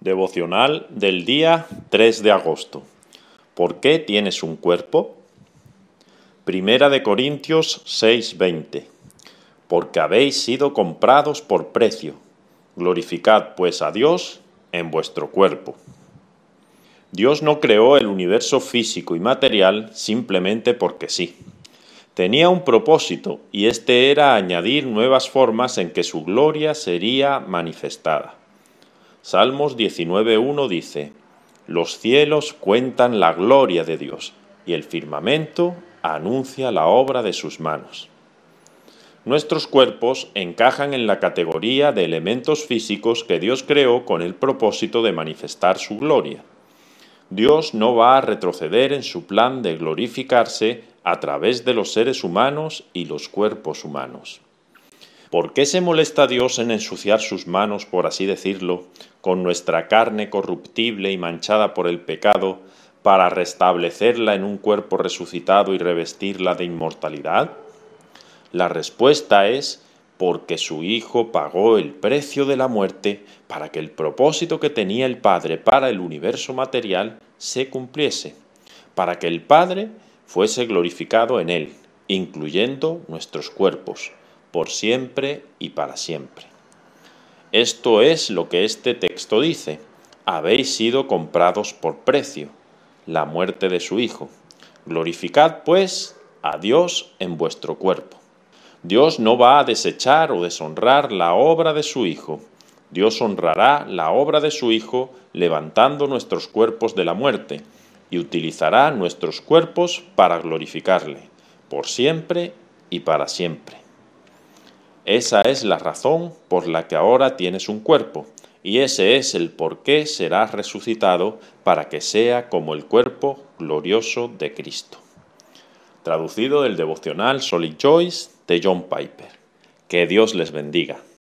Devocional del día 3 de agosto. ¿Por qué tienes un cuerpo? Primera de Corintios 6:20. Porque habéis sido comprados por precio. Glorificad pues a Dios en vuestro cuerpo. Dios no creó el universo físico y material simplemente porque sí. Tenía un propósito y este era añadir nuevas formas en que su gloria sería manifestada. Salmos 19.1 dice, Los cielos cuentan la gloria de Dios, y el firmamento anuncia la obra de sus manos. Nuestros cuerpos encajan en la categoría de elementos físicos que Dios creó con el propósito de manifestar su gloria. Dios no va a retroceder en su plan de glorificarse a través de los seres humanos y los cuerpos humanos. ¿Por qué se molesta Dios en ensuciar sus manos, por así decirlo, con nuestra carne corruptible y manchada por el pecado, para restablecerla en un cuerpo resucitado y revestirla de inmortalidad? La respuesta es porque su Hijo pagó el precio de la muerte para que el propósito que tenía el Padre para el universo material se cumpliese, para que el Padre fuese glorificado en él, incluyendo nuestros cuerpos por siempre y para siempre. Esto es lo que este texto dice. Habéis sido comprados por precio, la muerte de su Hijo. Glorificad, pues, a Dios en vuestro cuerpo. Dios no va a desechar o deshonrar la obra de su Hijo. Dios honrará la obra de su Hijo levantando nuestros cuerpos de la muerte y utilizará nuestros cuerpos para glorificarle, por siempre y para siempre. Esa es la razón por la que ahora tienes un cuerpo, y ese es el por qué serás resucitado para que sea como el cuerpo glorioso de Cristo. Traducido del devocional Solid Joyce de John Piper. Que Dios les bendiga.